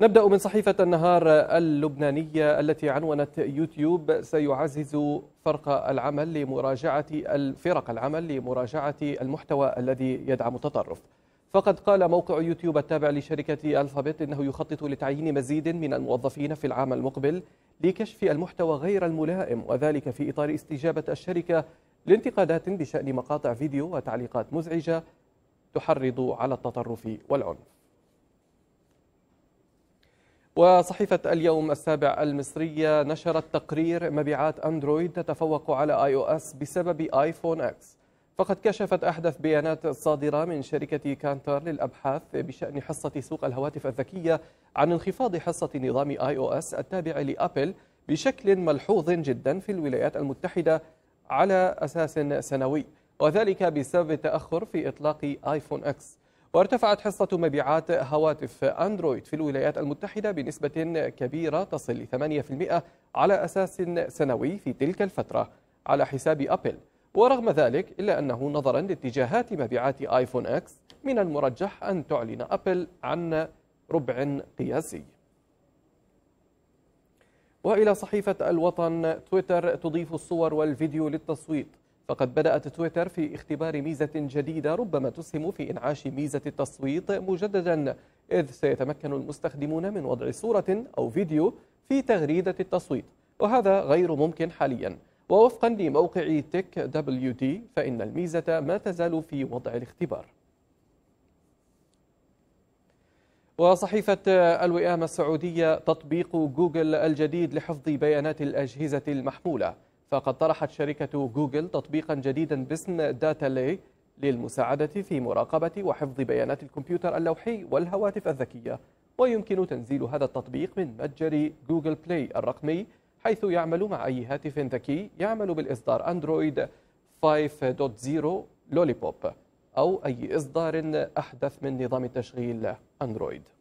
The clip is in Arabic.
نبدأ من صحيفة النهار اللبنانية التي عنونت يوتيوب سيعزز فرق العمل لمراجعة فرق العمل لمراجعة المحتوى الذي يدعم التطرف. فقد قال موقع يوتيوب التابع لشركة ألفابت إنه يخطط لتعيين مزيد من الموظفين في العام المقبل لكشف المحتوى غير الملائم وذلك في إطار استجابة الشركة لانتقادات بشأن مقاطع فيديو وتعليقات مزعجة تحرض على التطرف والعنف. وصحيفة اليوم السابع المصرية نشرت تقرير مبيعات أندرويد تتفوق على آي أو أس بسبب آيفون أكس فقد كشفت أحدث بيانات صادرة من شركة كانتر للأبحاث بشأن حصة سوق الهواتف الذكية عن انخفاض حصة نظام آي أو أس التابع لأبل بشكل ملحوظ جدا في الولايات المتحدة على أساس سنوي وذلك بسبب التأخر في إطلاق آيفون أكس وارتفعت حصة مبيعات هواتف أندرويد في الولايات المتحدة بنسبة كبيرة تصل ل 8% على أساس سنوي في تلك الفترة على حساب أبل ورغم ذلك إلا أنه نظرا لاتجاهات مبيعات آيفون أكس من المرجح أن تعلن أبل عن ربع قياسي وإلى صحيفة الوطن تويتر تضيف الصور والفيديو للتصويت فقد بدأت تويتر في اختبار ميزة جديدة ربما تسهم في إنعاش ميزة التصويت مجددا إذ سيتمكن المستخدمون من وضع صورة أو فيديو في تغريدة التصويت وهذا غير ممكن حاليا ووفقا لموقع تك دبليو دي فإن الميزة ما تزال في وضع الاختبار وصحيفة الوئام السعودية تطبيق جوجل الجديد لحفظ بيانات الأجهزة المحمولة فقد طرحت شركة جوجل تطبيقا جديدا باسم داتا لي للمساعدة في مراقبة وحفظ بيانات الكمبيوتر اللوحي والهواتف الذكية ويمكن تنزيل هذا التطبيق من متجر جوجل بلاي الرقمي حيث يعمل مع أي هاتف ذكي يعمل بالإصدار أندرويد 5.0 لوليبوب أو أي إصدار أحدث من نظام التشغيل أندرويد